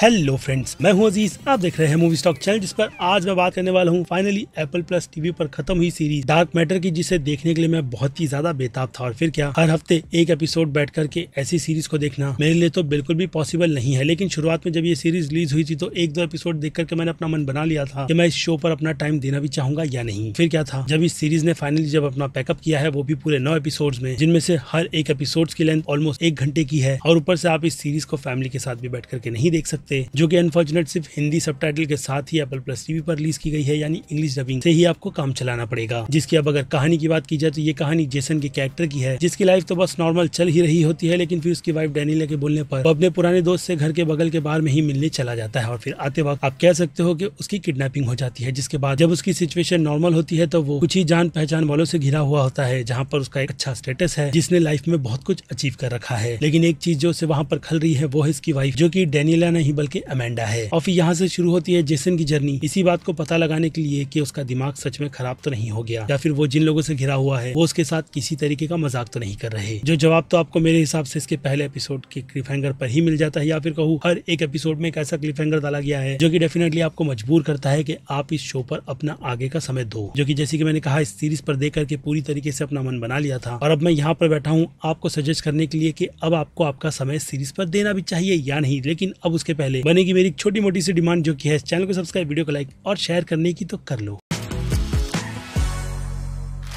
Hello friends मैं हूं अजीज आप देख रहे हैं मूवी स्टॉक चैनल जिस पर आज मैं बात करने वाला हूं फाइनली एप्पल प्लस टीवी पर खत्म हुई सीरीज डार्क मैटर की जिसे देखने के लिए मैं बहुत ही ज्यादा बेताब था और फिर क्या हर हफ्ते एक एपिसोड बैठ करके ऐसी सीरीज को देखना मेरे लिए तो बिल्कुल भी पॉसिबल नहीं है लेकिन शुरुआत में जब ये सीरीज रिलीज हुई थी तो एक दो एपिसोड देख करके मैंने अपना मन बना लिया था कि मैं इस शो पर अपना टाइम देना भी चाहूंगा या नहीं फिर क्या था जब इस सीरीज ने फाइनली जब अपना पैकअप किया है वो भी पूरे नौ एपिसोड में जिनमें से हर एक एपिसोड की लेंथ ऑलमोस्ट एक घंटे की है और ऊपर से आप इस सीरीज को फैमिली के साथ भी बैठ करके नहीं देख सकते सकते जो कि अनफॉर्चुनेट सिर्फ हिंदी सब के साथ ही एपल प्लस टीवी पर रिलीज की गई है यानी इंग्लिश डबिंग से ही आपको काम चलाना पड़ेगा जिसकी अब अगर कहानी की बात की जाए तो ये कहानी जेसन के कैरेक्टर की है जिसकी लाइफ तो बस नॉर्मल चल ही रही होती है लेकिन फिर उसकी वाइफ डेनिला के बोलने पर वो अपने पुराने दोस्त से घर के बगल के बार में ही मिलने चला जाता है और फिर आते वक्त आप कह सकते हो कि उसकी किडनेपिंग हो जाती है जिसके बाद जब उसकी सिचुएशन नॉर्मल होती है तो वो कुछ ही जान पहचान वालों से घिरा हुआ होता है जहाँ पर उसका एक अच्छा स्टेटस है जिसने लाइफ में बहुत कुछ अचीव कर रखा है लेकिन एक चीज जो उसे वहाँ पर खल रही है वो है इसकी वाइफ जो की डेनिला नहीं बल्कि अमेंडा है और फिर यहाँ से शुरू होती है जेसन की जर्नी इसी बात को पता लगाने के लिए कि उसका दिमाग सच में खराब तो नहीं हो गया या फिर वो जिन लोगों से घिरा हुआ है वो उसके साथ किसी तरीके का मजाक तो नहीं कर रहे जो जवाब तो आपको मेरे हिसाब से इसके पहले एपिसोड के क्लिफहैंगर पर ही मिल जाता है या फिर कहूँ हर एक एपिसोड में एक ऐसा क्लिफहैंगर डाला गया है जो की डेफिनेटली आपको मजबूर करता है की आप इस शो पर अपना आगे का समय दो जो की जैसे की मैंने कहा इस सीरीज पर देख करके पूरी तरीके से अपना मन बना लिया था और अब मैं यहाँ पर बैठा हूँ आपको सजेस्ट करने के लिए की अब आपको आपका समय सीरीज पर देना भी चाहिए या नहीं लेकिन अब उसके पहले पहले बनेगी मेरी छोटी मोटी सी डिमांड जो की है चैनल को सब्सक्राइब वीडियो को लाइक और शेयर करने की तो कर लो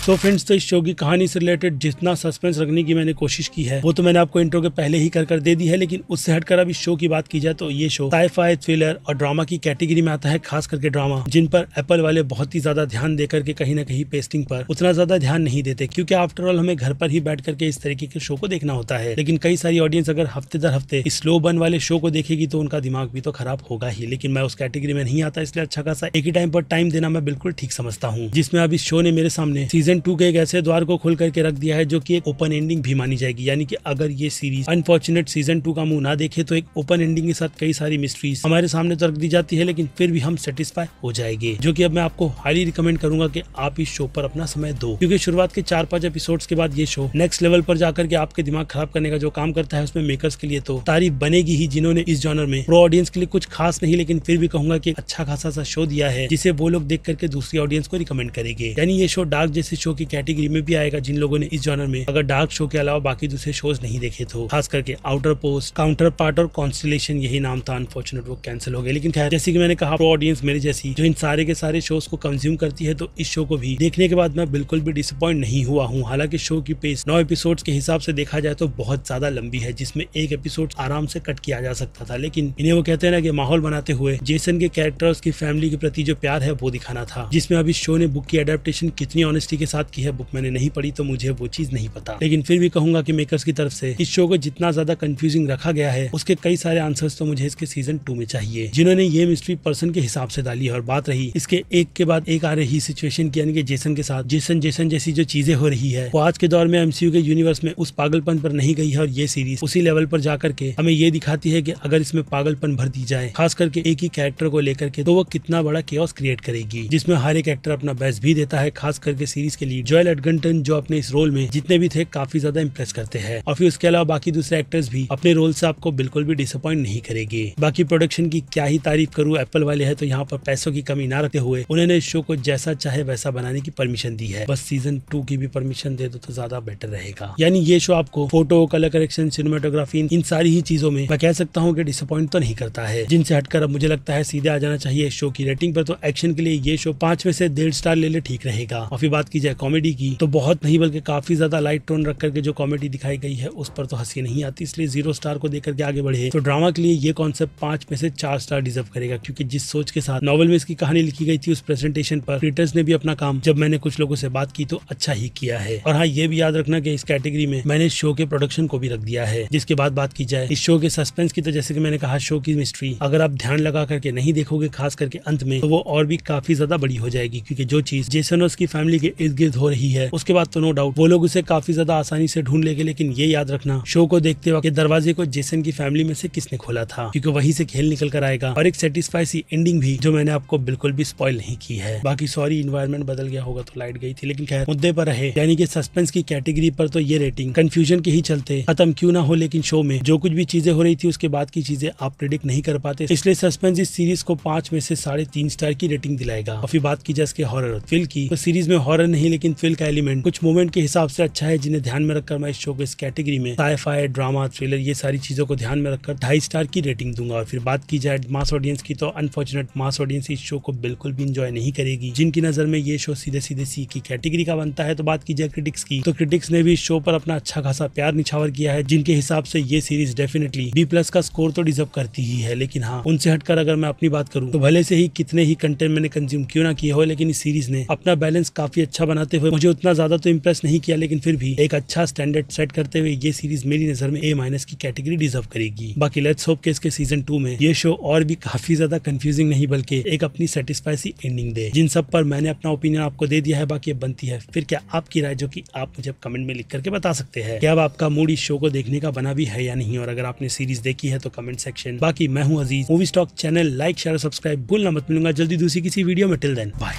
तो फ्रेंड्स तो इस शो की कहानी से रिलेटेड जितना सस्पेंस रखने की मैंने कोशिश की है वो तो मैंने आपको इंट्रो के पहले ही कर कर दे दी है लेकिन उससे हटकर अब इस शो की बात की जाए तो ये शो साइफाई थ्रिलर और ड्रामा की कैटेगरी में आता है खास करके ड्रामा जिन पर एप्पल वाले बहुत ही ज्यादा ध्यान देकर के कहीं ना कहीं पेस्टिंग पर उतना ज्यादा ध्यान नहीं देते क्योंकि आफ्टरऑल हमें घर पर ही बैठ करके इस तरीके के शो को देखना होता है लेकिन कई सारी ऑडियंस अगर हफ्ते दर हफ्ते इस स्लो बन वाले शो को देखेगी तो उनका दिमाग भी तो खराब होगा ही लेकिन मैं उस कैटेगरी में नहीं आता इसलिए अच्छा खासा एक ही टाइम पर टाइम देना मैं बिल्कुल ठीक समझता हूँ जिसमें अब इस शो ने मेरे सामने सीजन सीजन टू के एक ऐसे द्वार को खोल करके रख दिया है जो कि एक ओपन एंडिंग भी मानी जाएगी यानी कि अगर ये सीरीज अनफॉर्चुनेट सीजन टू का मुंह ना देखे तो एक ओपन एंडिंग के साथ कई सारी मिस्ट्रीज हमारे सामने तो रख दी जाती है लेकिन फिर भी हम सेटिस्फाई हो जाएंगे जो की अब मैं आपको हाईली रिकमेंड करूंगा की आप इस शो पर अपना समय दो क्यूँकी शुरुआत के चार पांच एपिसोड के बाद ये शो नेक्स्ट लेवल पर जाकर के आपके दिमाग खराब करने का जो काम करता है उसमें मेकर्स के लिए तो तारीफ बनेगी ही जिन्होंने इस जॉनर में प्रो ऑडियंस के लिए कुछ खास नहीं लेकिन फिर भी कहूंगा की अच्छा खासा सा शो दिया है जिसे वो लोग देख करके दूसरी ऑडियंस को रिकमेंड करेंगे यानी ये शो डार्क जैसे शो की कैटेगरी में भी आएगा जिन लोगों ने इस जॉनर में अगर डार्क शो के अलावा बाकी दूसरे शोज नहीं देखे तो खास करके आउटर पोस्ट काउंटर पार्ट और कॉन्स्टिलेशन यही नाम था अनफॉर्चुनेट वो कैंसिल हो गया लेकिन खैर जैसे कि मैंने कहा प्रो ऑडियंस मेरे जैसी जो इन सारे के सारे शोज को कंज्यूम करती है तो इस शो को भी देखने के बाद मैं बिल्कुल भी डिसअपॉइंट नहीं हुआ हूँ हालांकि शो की पेस नौ एपिसोड के हिसाब से देखा जाए तो बहुत ज्यादा लंबी है जिसमें एक एपिसोड आराम से कट किया जा सकता था लेकिन इन्हें वो कहते हैं ना कि माहौल बनाते हुए जेसन के कैरेक्टर्स की फैमिली के प्रति जो प्यार है वो दिखाना था जिसमें अभी शो ने बुक की एडेप्टेशन कितनी ऑनेस्टी के साथ की है बुक मैंने नहीं पढ़ी तो मुझे वो चीज नहीं पता लेकिन फिर भी कहूंगा की मेकर्स की तरफ से इस शो को जितना ज्यादा कंफ्यूजिंग रखा गया है उसके कई सारे आंसर तो मुझे इसके सीजन टू में चाहिए जिन्होंने ये मिस्ट्री पर्सन के हिसाब से डाली और बात रही इसके एक के बाद एक आ रही सिचुएशन की यानी कि जेसन के साथ जेसन जेसन जैसी जो चीजें हो रही है वो आज के दौर में एमसीयू के यूनिवर्स में उस पागलपन पर नहीं गई है और ये सीरीज उसी लेवल पर जाकर के हमें ये दिखाती है कि अगर इसमें पागलपन भर दी जाए खास करके एक ही कैरेक्टर को लेकर के तो वो कितना बड़ा केस क्रिएट करेगी जिसमें हर एक एक्टर अपना बेस्ट भी देता है खास करके सीरीज के के लिए जोएल एडगंटन जो अपने इस रोल में जितने भी थे काफी ज्यादा इम्प्रेस करते हैं और फिर उसके अलावा बाकी दूसरे एक्टर्स भी अपने रोल से आपको बिल्कुल भी डिसअपॉइंट नहीं करेगी बाकी प्रोडक्शन की क्या ही तारीफ करूँ एप्पल वाले है तो यहाँ पर पैसों की कमी ना रखते हुए उन्होंने इस शो को जैसा चाहे वैसा बनाने की परमिशन दी है बस सीजन टू की भी परमिशन दे दो तो ज्यादा बेटर रहेगा यानी ये शो आपको फोटो कलर करेक्शन सिनेमाटोग्राफी इन सारी ही चीजों में मैं कह सकता हूँ की डिसअपॉइंट तो नहीं करता है जिनसे हटकर अब मुझे लगता है सीधे आ जाना चाहिए शो की रेटिंग पर तो एक्शन के लिए ये शो पांच में से डेढ़ स्टार ले ले ठीक रहेगा और फिर बात की जाए है कॉमेडी की तो बहुत नहीं बल्कि काफी ज्यादा लाइट टोन रख करके जो कॉमेडी दिखाई गई है उस पर तो हंसी नहीं आती इसलिए जीरो स्टार को देकर करके आगे बढ़े तो ड्रामा के लिए ये कॉन्सेप्ट पांच में से चार स्टार डिजर्व करेगा क्योंकि जिस सोच के साथ नॉवल में इसकी कहानी लिखी गई थी उस प्रेजेंटेशन पर क्रिएटर्स ने भी अपना काम जब मैंने कुछ लोगों से बात की तो अच्छा ही किया है और हाँ ये भी याद रखना की इस कैटेगरी में मैंने शो के प्रोडक्शन को भी रख दिया है जिसके बाद बात की जाए इस शो के सस्पेंस की तो जैसे की मैंने कहा शो की मिस्ट्री अगर आप ध्यान लगा करके नहीं देखोगे खास करके अंत में तो वो और भी काफी ज्यादा बड़ी हो जाएगी क्योंकि जो चीज और उसकी फैमिली के इर्द इर्द गिर्द हो रही है उसके बाद तो नो डाउट वो लोग उसे काफी ज्यादा आसानी से ढूंढ लेंगे लेकिन ये याद रखना शो को देखते वक्त दरवाजे को जेसन की फैमिली में से किसने खोला था क्योंकि वहीं से खेल निकल कर आएगा और एक सेटिस्फाई सी एंडिंग भी जो मैंने आपको बिल्कुल भी स्पॉइल नहीं की है बाकी सॉरी इन्वायरमेंट बदल गया होगा तो लाइट गई थी लेकिन खैर मुद्दे पर रहे यानी कि सस्पेंस की कैटेगरी पर तो ये रेटिंग कंफ्यूजन के ही चलते खत्म क्यों ना हो लेकिन शो में जो कुछ भी चीजें हो रही थी उसके बाद की चीजें आप प्रिडिक्ट नहीं कर पाते इसलिए सस्पेंस इस सीरीज को पांच में से साढ़े तीन स्टार की रेटिंग दिलाएगा और फिर बात की जाए इसके हॉरर फिल की तो सीरीज में हॉरर नहीं नहीं लेकिन फिल्म का एलिमेंट कुछ मोमेंट के हिसाब से अच्छा है जिन्हें ध्यान में रखकर मैं इस शो को इस कैटेगरी में साइफाई ड्रामा थ्रिलर ये सारी चीजों को ध्यान में रखकर ढाई स्टार की रेटिंग दूंगा और फिर बात की जाए मास ऑडियंस की तो अनफॉर्चुनेट मास ऑडियंस इस शो को बिल्कुल भी इंजॉय नहीं करेगी जिनकी नजर में ये शो सीधे सीधे सी की कैटेगरी का बनता है तो बात की जाए क्रिटिक्स की तो क्रिटिक्स ने भी इस शो पर अपना अच्छा खासा प्यार निछावर किया है जिनके हिसाब से ये सीरीज डेफिनेटली बी प्लस का स्कोर तो डिजर्व करती ही है लेकिन हाँ उनसे हटकर अगर मैं अपनी बात करूँ तो भले से ही कितने ही कंटेंट मैंने कंज्यूम क्यों ना किया हो लेकिन इस सीरीज ने अपना बैलेंस काफी अच्छा बनाते हुए मुझे उतना ज्यादा तो इम्प्रेस नहीं किया लेकिन फिर भी एक अच्छा स्टैंडर्ड सेट करते हुए ये सीरीज मेरी नजर में ए माइनस की कैटेगरी डिजर्व करेगी बाकी लेट्स होप के इसके सीजन टू में ये शो और भी काफी ज्यादा कंफ्यूजिंग नहीं बल्कि एक अपनी सेटिस्फाई एंडिंग दे जिन सब पर मैंने अपना ओपिनियन आपको दे दिया है बाकी अब बनती है फिर क्या आपकी राय जो की आप मुझे कमेंट में लिख करके बता सकते हैं क्या अब आपका मूड इस शो को देखने का बना भी है या नहीं और अगर आपने सीरीज देखी है तो कमेंट सेक्शन बाकी मैं हूँ Aziz movie stock channel like share subscribe भूलना मत मिलूंगा जल्दी दूसरी किसी वीडियो में till then bye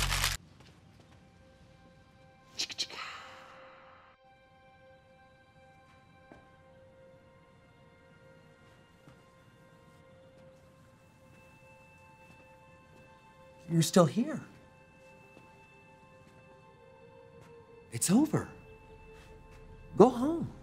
You're still here. It's over. Go home.